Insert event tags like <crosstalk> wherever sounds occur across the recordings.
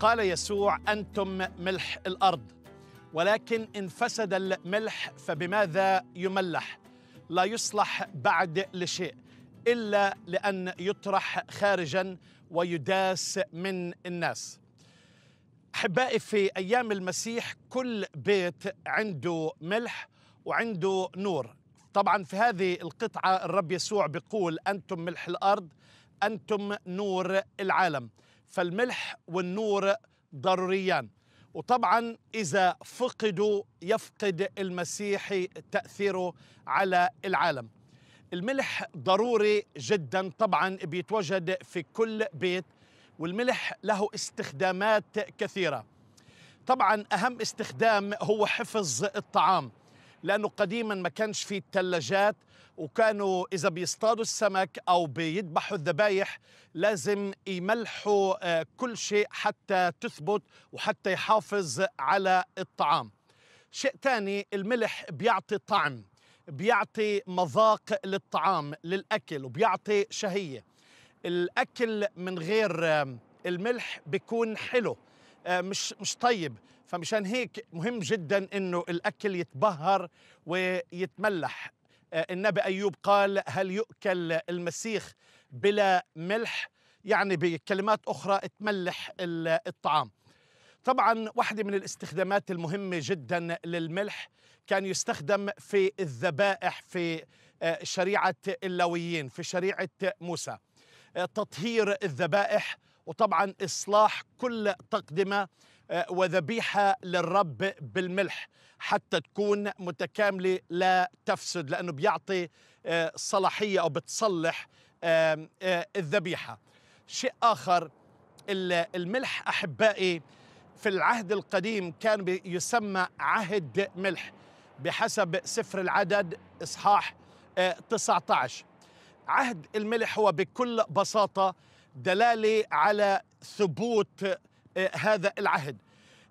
قال يسوع انتم ملح الارض ولكن ان فسد الملح فبماذا يملح لا يصلح بعد لشيء الا لان يطرح خارجا ويداس من الناس احبائي في ايام المسيح كل بيت عنده ملح وعنده نور طبعا في هذه القطعه الرب يسوع بيقول انتم ملح الارض انتم نور العالم فالملح والنور ضروريان وطبعا إذا فقدوا يفقد المسيح تأثيره على العالم الملح ضروري جدا طبعا بيتوجد في كل بيت والملح له استخدامات كثيرة طبعا أهم استخدام هو حفظ الطعام لأنه قديما ما كانش في ثلاجات وكانوا إذا بيصطادوا السمك أو بيذبحوا الذبايح لازم يملحوا آه، كل شيء حتى تثبت وحتى يحافظ على الطعام شيء ثاني الملح بيعطي طعم بيعطي مذاق للطعام للأكل وبيعطي شهية الأكل من غير آه، الملح بيكون حلو آه، مش مش طيب فمشان هيك مهم جدا انه الاكل يتبهر ويتملح آه، النبي أيوب قال هل يؤكل المسيخ بلا ملح يعني بكلمات أخرى تملح الطعام طبعا واحدة من الاستخدامات المهمة جدا للملح كان يستخدم في الذبائح في آه، شريعة اللويين في شريعة موسى آه، تطهير الذبائح وطبعا إصلاح كل تقدمة وذبيحة للرب بالملح حتى تكون متكاملة لا تفسد لأنه بيعطي آه، صلاحية أو بتصلح آه، الذبيحة شيء آخر الملح أحبائي في العهد القديم كان يسمى عهد ملح بحسب سفر العدد إصحاح 19 آه، عهد الملح هو بكل بساطة دلالة على ثبوت آه، هذا العهد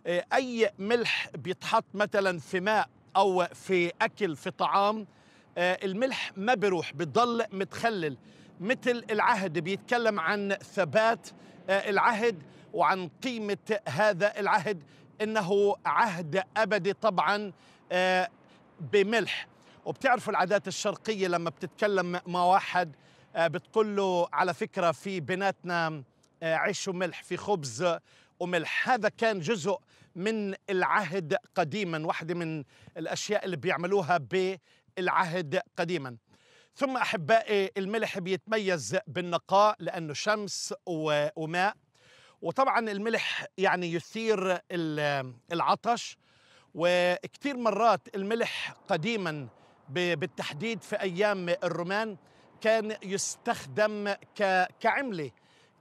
آه، اي ملح بيتحط مثلا في ماء او في اكل في طعام آه، الملح ما بيروح بضل متخلل مثل العهد بيتكلم عن ثبات العهد وعن قيمة هذا العهد إنه عهد أبدي طبعا بملح وبتعرفوا العادات الشرقية لما بتتكلم مع واحد بتقول له على فكرة في بناتنا عيش وملح في خبز وملح هذا كان جزء من العهد قديما واحدة من الأشياء اللي بيعملوها بالعهد قديما ثم أحبائي الملح بيتميز بالنقاء لأنه شمس وماء وطبعا الملح يعني يثير العطش وكثير مرات الملح قديما بالتحديد في أيام الرومان كان يستخدم كعمله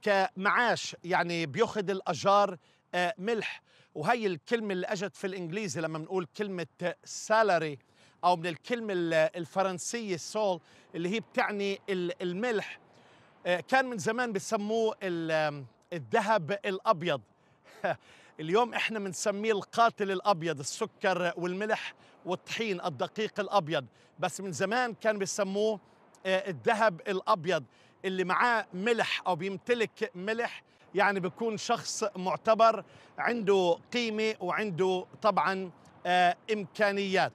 كمعاش يعني بيأخذ الأجار آه، ملح وهي الكلمة اللي أجت في الإنجليزي لما بنقول كلمة سالري أو من الكلمة الفرنسية سول اللي هي بتعني الملح آه، كان من زمان بسموه الذهب الأبيض <laughs> اليوم احنا بنسميه القاتل الابيض السكر والملح والطحين الدقيق الابيض بس من زمان كان بيسموه آه، الذهب الابيض اللي معاه ملح او بيمتلك ملح يعني بيكون شخص معتبر عنده قيمه وعنده طبعا آه، امكانيات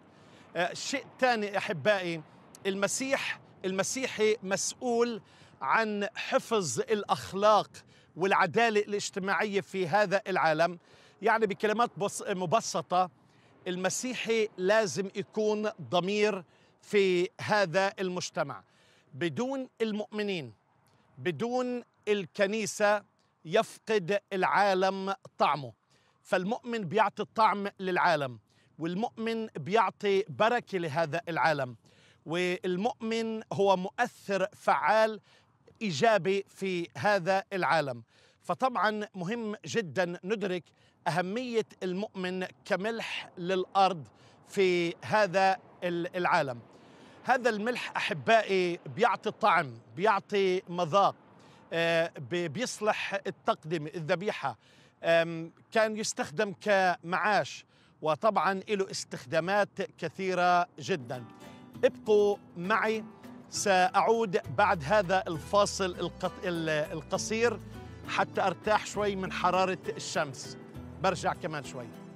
آه، شيء ثاني احبائي المسيح المسيحي مسؤول عن حفظ الاخلاق والعداله الاجتماعيه في هذا العالم يعني بكلمات مبسطه المسيحي لازم يكون ضمير في هذا المجتمع بدون المؤمنين بدون الكنيسه يفقد العالم طعمه فالمؤمن بيعطي الطعم للعالم والمؤمن بيعطي بركه لهذا العالم والمؤمن هو مؤثر فعال ايجابي في هذا العالم فطبعا مهم جدا ندرك اهميه المؤمن كملح للارض في هذا العالم هذا الملح أحبائي بيعطي طعم بيعطي مذاق آه، بيصلح التقدمة الذبيحة كان يستخدم كمعاش وطبعا له استخدامات كثيرة جدا ابقوا معي سأعود بعد هذا الفاصل القصير حتى أرتاح شوي من حرارة الشمس برجع كمان شوي